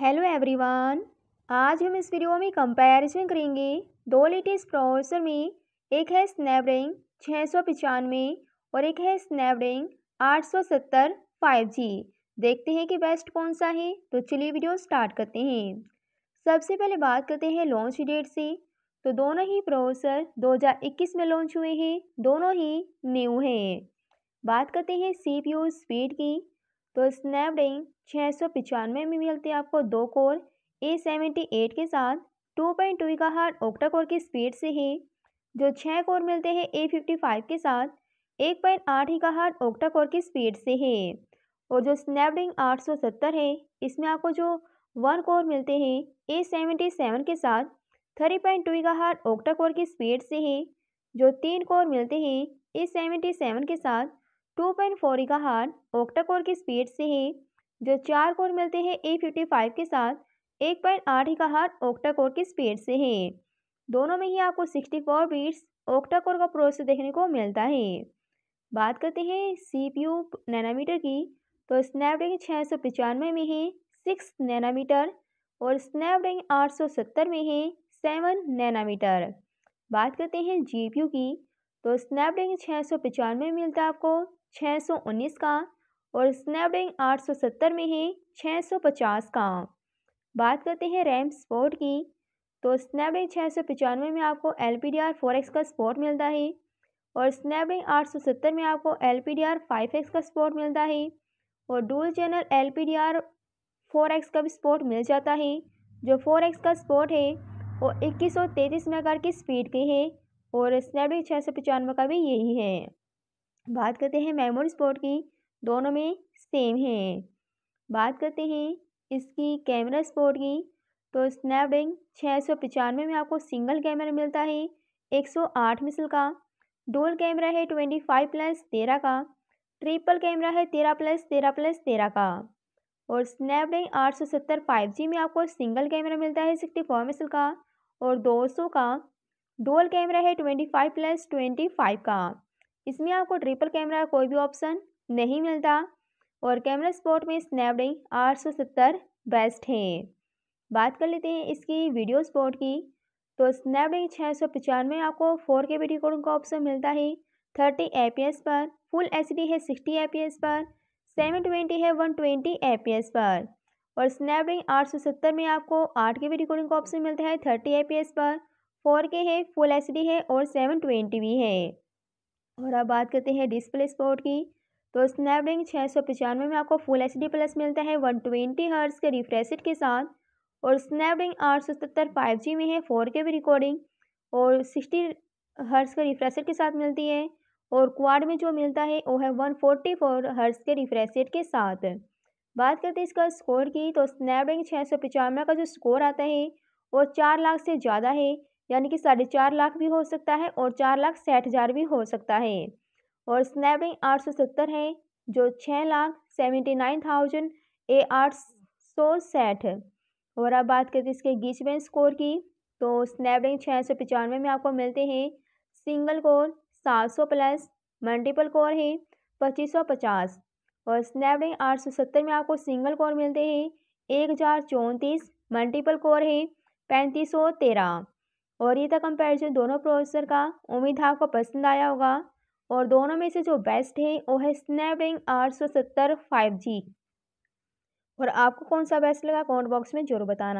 hello everyone आज हम इस वीडियो में कंपैरिजन करेंगे दो लेटेस्ट प्रोसेसर में एक है स्नैपड्रैगन छः सौ पचानवे और एक है स्नैपड्रैगन आठ सौ सत्तर फाइव जी देखते हैं कि बेस्ट कौन सा है तो चलिए वीडियो स्टार्ट करते हैं सबसे पहले बात करते हैं लॉन्च डेट से तो दोनों ही प्रोसेसर 2021 में लॉन्च हुए हैं दोनों ही न्यू हैं बात करते हैं सीपीयू स्पीड की तो स्नैपड्रैगन छः सौ पचानवे में मिलती है आपको दो कोर ए सेवेंटी एट के साथ टू पॉइंट टू का हार्ट ओक्टा कोर की स्पीड से ही जो छः कोर मिलते हैं ए फिफ्टी फाइव के साथ एक पॉइंट आठ ही का हार्ट ओक्टा कोर की स्पीड से है और जो स्नैपड्रैगन आठ सौ सत्तर है इसमें आपको जो वन कोर मिलते हैं ए सेवेंटी सेवन के साथ थ्री पॉइंट टू का हार्ट ओक्टा कोर की स्पीड से है जो तीन कोर मिलते हैं ए सेवेंटी सेवन के साथ टू पॉइंट फोर का हार्ट ओक्टा कोर की स्पीड से है जो चार कोर मिलते हैं ए फिफ्टी फाइव के साथ एक पॉइंट आठ का हार्ड ओक्टा कोर की स्पीड से है दोनों में ही आपको sixty four bits octa core का प्रोसेस देखने को मिलता है बात करते हैं सी पी यू नैनामीटर की तो स्नैपड्रैगन छः सौ पचानवे में है सिक्स नैनामीटर और स्नैपड्रैगन आठ सौ सत्तर में है सेवन नैनामीटर बात करते हैं जी पी यू की तो स्नैपड्रैगन छः सौ पचानवे में मिलता है आपको छः सौ उन्नीस का और स्नैपड्रैगन आठ सौ सत्तर में है छः सौ पचास का बात करते हैं रैम स्पोर्ट की तो स्नैपड्रैगन छः सौ पचानवे में आपको L P D R four X का स्पोर्ट मिलता है और स्नैपडिंग आठ सौ सत्तर में आपको L P D R five X का स्पोर्ट मिलता है और dual channel L P D R four X का भी स्पोर्ट मिल जाता है जो फोर एक्स का स्पोर्ट है वो इक्कीस सौ तैंतीस मेगा की स्पीड की है और स्नैपड्रैगन छः सौ पचानवे का भी यही है बात करते हैं मेमोरी स्पोर्ट की दोनों में सेम है बात करते हैं इसकी कैमरा स्पोर्ट की तो स्नैपड्रैगन छः सौ पचानवे में आपको सिंगल कैमरा मिलता है एक सौ आठ मिसल का डोल कैमरा है ट्वेंटी फाइव प्लस तेरह का ट्रिपल कैमरा है तेरह प्लस तेरह प्लस तेरह का और स्नैपड्रैगन आठ सौ सत्तर फाइव जी में आपको सिंगल कैमरा मिलता है सिक्सटी फोर मिसल का और दो सौ का डोल कैमरा है twenty five plus twenty five का इसमें आपको ट्रिपल कैमरा कोई भी ऑप्शन नहीं मिलता और कैमरा स्पॉट में स्नैपड्रैगन आठ सौ सत्तर बेस्ट है बात कर लेते हैं इसकी वीडियो स्पॉट की तो स्नैपड्रैगन छः सौ पचानवे आपको फोर के बी रिकॉर्डिंग का ऑप्शन मिलता है थर्टी ए पर फुल एच है सिक्सटी ए पर सेवन ट्वेंटी है वन ट्वेंटी ए पर और स्नैपड्रैगन आठ सौ सत्तर में आपको आठ के बी रिकॉर्डिंग का ऑप्शन मिलता है थर्टी ए पर फोर के है फुल एच है और सेवन ट्वेंटी भी है और अब बात करते हैं डिस्प्ले स्पोर्ट की तो स्नैपड्रैगन छः सौ पचानवे में आपको फुल एच प्लस मिलता है वन ट्वेंटी हर्ट्स के रिफ्रेशेट के साथ और स्नैपड्रैगन आठ सौ सतर फाइव जी में है फोर के भी रिकॉर्डिंग और सिक्सटी हर्ट्स के रिफ्रेशेट के साथ मिलती है और क्वाड में जो मिलता है वो है वन फोर्टी फोर हर्ट्स के रिफ्रेशेट के साथ बात करते हैं इसका स्कोर की तो स्नैपड्रैगन छः सौ पचानवे का जो स्कोर आता है वो चार लाख से ज़्यादा है यानी कि साढ़े चार लाख भी हो सकता है और चार लाख साठ हज़ार भी हो सकता है और स्नैपड्रैगन आठ सौ सत्तर है जो छः लाख सेवेंटी नाइन थाउजेंड ए आठ सौ साठ और अब बात करते हैं इसके गीच स्कोर की तो स्नैपड्रैगन छः सौ पचानवे में आपको मिलते हैं सिंगल कोर सात सौ प्लस मल्टीपल कोर है पच्चीस सौ पचास और स्नैपड्रैगन आठ सौ सत्तर में आपको सिंगल कोर मिलते हैं एक हज़ार चौंतीस मल्टीपल कोर है पैंतीस सौ तेरह और ये था कंपैरिजन दोनों प्रोसेसर का उम्मीद है आपको पसंद आया होगा और दोनों में से जो बेस्ट है वो है स्नैपड्रैगन आठ सौ सत्तर फाइव जी और आपको कौन सा बेस्ट लगा कमेंट बॉक्स में जरूर बताना